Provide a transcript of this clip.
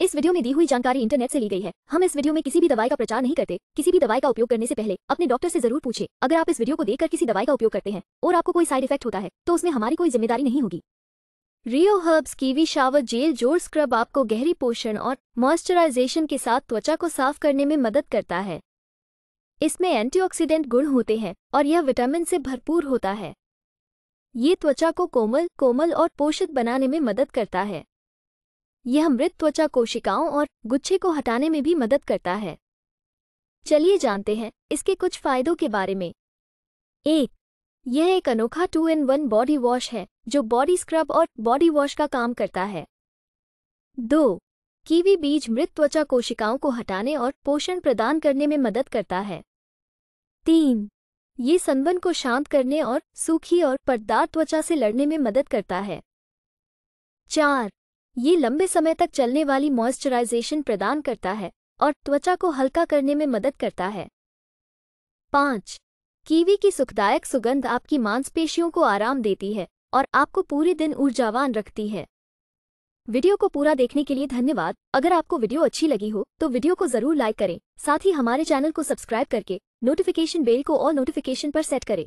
इस वीडियो में दी हुई जानकारी इंटरनेट से ली गई है हम इस वीडियो में किसी भी दवाई का प्रचार नहीं करते किसी भी दवाई का उपयोग करने से पहले अपने डॉक्टर से जरूर पूछे अगर आप इस वीडियो को देखकर किसी दवाई का उपयोग करते हैं और आपको कोई साइड इफेक्ट होता है तो उसमें हमारी कोई जिम्मेदारी नहीं होगी Rio herbs kiwi shower gel जोर स्क्रब आपको गहरी पोषण और मॉइस्चराइजेशन के साथ त्वचा को साफ करने में मदद करता है इसमें एंटीऑक्सीडेंट गुण होते हैं और यह विटामिन से भरपूर होता है ये त्वचा को कोमल कोमल और पोषित बनाने में मदद करता है यह मृत त्वचा कोशिकाओं और गुच्छे को हटाने में भी मदद करता है चलिए जानते हैं इसके कुछ फायदों के बारे में एक यह एक अनोखा two in one body wash है जो बॉडी स्क्रब और बॉडी वॉश का काम करता है दो कीवी बीज मृत त्वचा कोशिकाओं को हटाने और पोषण प्रदान करने में मदद करता है तीन ये संवन को शांत करने और सूखी और पर्दार त्वचा से लड़ने में मदद करता है चार ये लंबे समय तक चलने वाली मॉइस्चराइजेशन प्रदान करता है और त्वचा को हल्का करने में मदद करता है पाँच कीवी की सुखदायक सुगंध आपकी मांसपेशियों को आराम देती है और आपको पूरे दिन ऊर्जावान रखती है वीडियो को पूरा देखने के लिए धन्यवाद अगर आपको वीडियो अच्छी लगी हो तो वीडियो को जरूर लाइक करें साथ ही हमारे चैनल को सब्सक्राइब करके नोटिफिकेशन बेल को और नोटिफिकेशन पर सेट करें